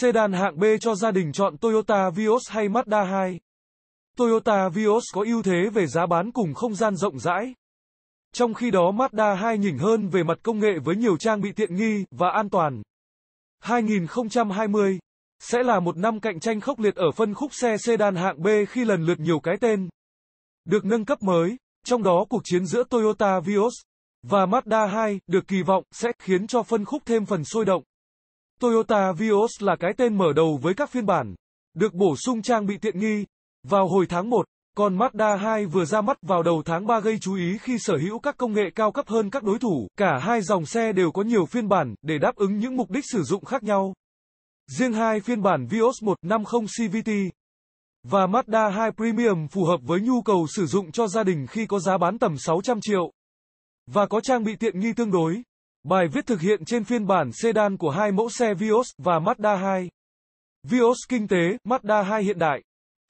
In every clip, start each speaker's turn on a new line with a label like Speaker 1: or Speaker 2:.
Speaker 1: Sedan hạng B cho gia đình chọn Toyota Vios hay Mazda 2. Toyota Vios có ưu thế về giá bán cùng không gian rộng rãi. Trong khi đó Mazda 2 nhỉnh hơn về mặt công nghệ với nhiều trang bị tiện nghi và an toàn. 2020 sẽ là một năm cạnh tranh khốc liệt ở phân khúc xe sedan hạng B khi lần lượt nhiều cái tên được nâng cấp mới, trong đó cuộc chiến giữa Toyota Vios và Mazda 2 được kỳ vọng sẽ khiến cho phân khúc thêm phần sôi động. Toyota Vios là cái tên mở đầu với các phiên bản, được bổ sung trang bị tiện nghi, vào hồi tháng 1, còn Mazda 2 vừa ra mắt vào đầu tháng 3 gây chú ý khi sở hữu các công nghệ cao cấp hơn các đối thủ. Cả hai dòng xe đều có nhiều phiên bản để đáp ứng những mục đích sử dụng khác nhau. Riêng hai phiên bản Vios 150 CVT và Mazda 2 Premium phù hợp với nhu cầu sử dụng cho gia đình khi có giá bán tầm 600 triệu và có trang bị tiện nghi tương đối. Bài viết thực hiện trên phiên bản sedan của hai mẫu xe Vios và Mazda 2. Vios kinh tế, Mazda 2 hiện đại.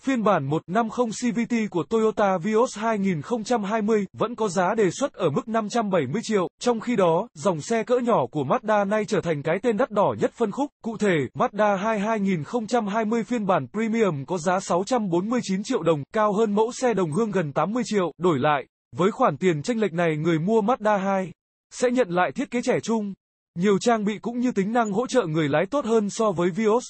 Speaker 1: Phiên bản 150 CVT của Toyota Vios 2020 vẫn có giá đề xuất ở mức 570 triệu, trong khi đó, dòng xe cỡ nhỏ của Mazda nay trở thành cái tên đắt đỏ nhất phân khúc. Cụ thể, Mazda 2 2020 phiên bản Premium có giá 649 triệu đồng, cao hơn mẫu xe đồng hương gần 80 triệu. Đổi lại, với khoản tiền tranh lệch này người mua Mazda 2 sẽ nhận lại thiết kế trẻ trung, nhiều trang bị cũng như tính năng hỗ trợ người lái tốt hơn so với Vios.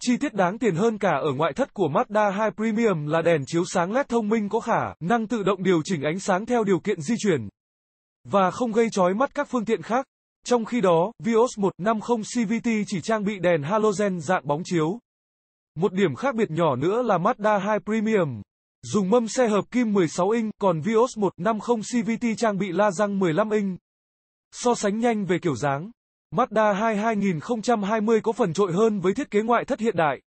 Speaker 1: Chi tiết đáng tiền hơn cả ở ngoại thất của Mazda 2 Premium là đèn chiếu sáng LED thông minh có khả năng tự động điều chỉnh ánh sáng theo điều kiện di chuyển và không gây chói mắt các phương tiện khác. Trong khi đó, Vios 150 CVT chỉ trang bị đèn halogen dạng bóng chiếu. Một điểm khác biệt nhỏ nữa là Mazda 2 Premium dùng mâm xe hợp kim 16 inch, còn Vios 150 CVT trang bị la răng 15 inch. So sánh nhanh về kiểu dáng, Mazda 2 2020 có phần trội hơn với thiết kế ngoại thất hiện đại.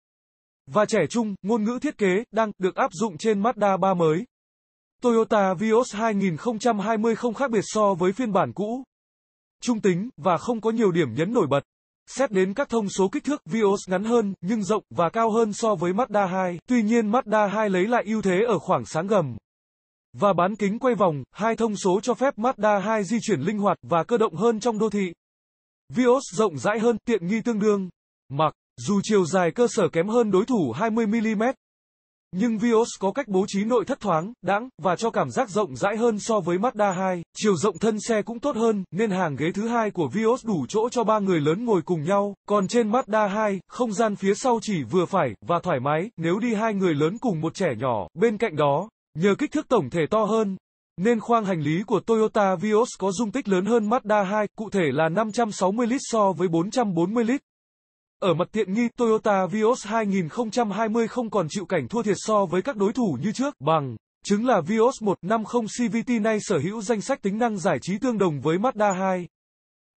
Speaker 1: Và trẻ trung, ngôn ngữ thiết kế, đang, được áp dụng trên Mazda 3 mới. Toyota Vios 2020 không khác biệt so với phiên bản cũ. Trung tính, và không có nhiều điểm nhấn nổi bật. Xét đến các thông số kích thước, Vios ngắn hơn, nhưng rộng, và cao hơn so với Mazda 2. Tuy nhiên Mazda 2 lấy lại ưu thế ở khoảng sáng gầm và bán kính quay vòng, hai thông số cho phép Mazda 2 di chuyển linh hoạt và cơ động hơn trong đô thị. Vios rộng rãi hơn, tiện nghi tương đương. Mặc dù chiều dài cơ sở kém hơn đối thủ 20 mm, nhưng Vios có cách bố trí nội thất thoáng, đãng và cho cảm giác rộng rãi hơn so với Mazda 2. Chiều rộng thân xe cũng tốt hơn, nên hàng ghế thứ hai của Vios đủ chỗ cho ba người lớn ngồi cùng nhau, còn trên Mazda 2, không gian phía sau chỉ vừa phải và thoải mái nếu đi hai người lớn cùng một trẻ nhỏ. Bên cạnh đó, Nhờ kích thước tổng thể to hơn, nên khoang hành lý của Toyota Vios có dung tích lớn hơn Mazda 2, cụ thể là 560 lít so với 440 lít. Ở mặt tiện nghi, Toyota Vios 2020 không còn chịu cảnh thua thiệt so với các đối thủ như trước, bằng chứng là Vios 150 CVT nay sở hữu danh sách tính năng giải trí tương đồng với Mazda 2.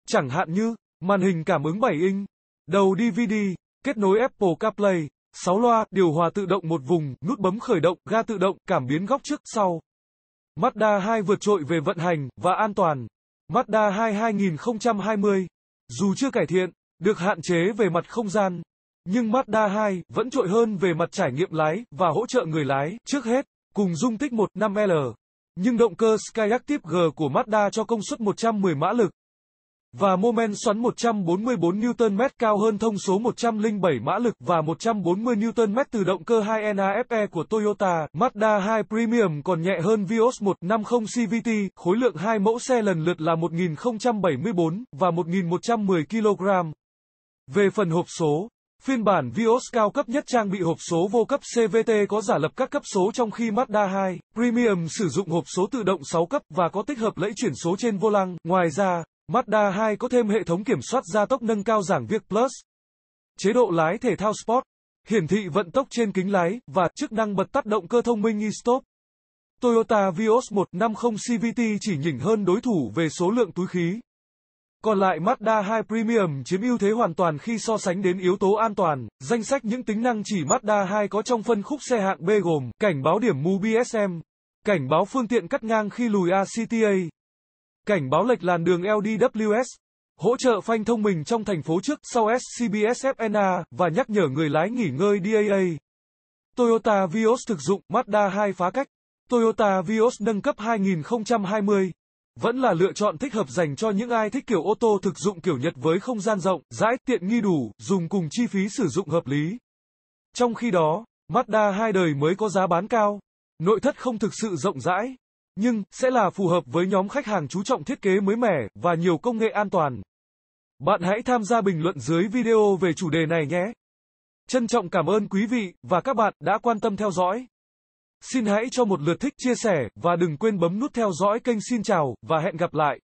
Speaker 1: Chẳng hạn như, màn hình cảm ứng 7 inch, đầu DVD, kết nối Apple CarPlay, 6 loa, điều hòa tự động một vùng, nút bấm khởi động, ga tự động, cảm biến góc trước, sau. Mazda 2 vượt trội về vận hành, và an toàn. Mazda 2 2020, dù chưa cải thiện, được hạn chế về mặt không gian, nhưng Mazda 2 vẫn trội hơn về mặt trải nghiệm lái, và hỗ trợ người lái, trước hết, cùng dung tích 1.5L. Nhưng động cơ Skyactiv-G của Mazda cho công suất 110 mã lực, và mô men xoắn 144 Nm cao hơn thông số 107 mã lực và 140 Nm từ động cơ 2NAFE của Toyota. Mazda 2 Premium còn nhẹ hơn Vios 150 CVT, khối lượng hai mẫu xe lần lượt là 1074 và 1110 kg. Về phần hộp số, Phiên bản Vios cao cấp nhất trang bị hộp số vô cấp CVT có giả lập các cấp số trong khi Mazda 2 Premium sử dụng hộp số tự động 6 cấp và có tích hợp lẫy chuyển số trên vô lăng. Ngoài ra, Mazda 2 có thêm hệ thống kiểm soát gia tốc nâng cao giảng việc Plus. Chế độ lái thể thao Sport, hiển thị vận tốc trên kính lái, và chức năng bật tắt động cơ thông minh e-stop. Toyota Vios 150 CVT chỉ nhỉnh hơn đối thủ về số lượng túi khí. Còn lại Mazda 2 Premium chiếm ưu thế hoàn toàn khi so sánh đến yếu tố an toàn. Danh sách những tính năng chỉ Mazda 2 có trong phân khúc xe hạng B gồm cảnh báo điểm mù BSM, cảnh báo phương tiện cắt ngang khi lùi ACTA, cảnh báo lệch làn đường LDWS, hỗ trợ phanh thông minh trong thành phố trước sau SCBSFNA và nhắc nhở người lái nghỉ ngơi DAA. Toyota Vios thực dụng Mazda 2 phá cách. Toyota Vios nâng cấp 2020 vẫn là lựa chọn thích hợp dành cho những ai thích kiểu ô tô thực dụng kiểu Nhật với không gian rộng, rãi, tiện nghi đủ, dùng cùng chi phí sử dụng hợp lý. Trong khi đó, Mazda hai đời mới có giá bán cao, nội thất không thực sự rộng rãi, nhưng sẽ là phù hợp với nhóm khách hàng chú trọng thiết kế mới mẻ và nhiều công nghệ an toàn. Bạn hãy tham gia bình luận dưới video về chủ đề này nhé. Trân trọng cảm ơn quý vị và các bạn đã quan tâm theo dõi. Xin hãy cho một lượt thích chia sẻ và đừng quên bấm nút theo dõi kênh Xin chào và hẹn gặp lại.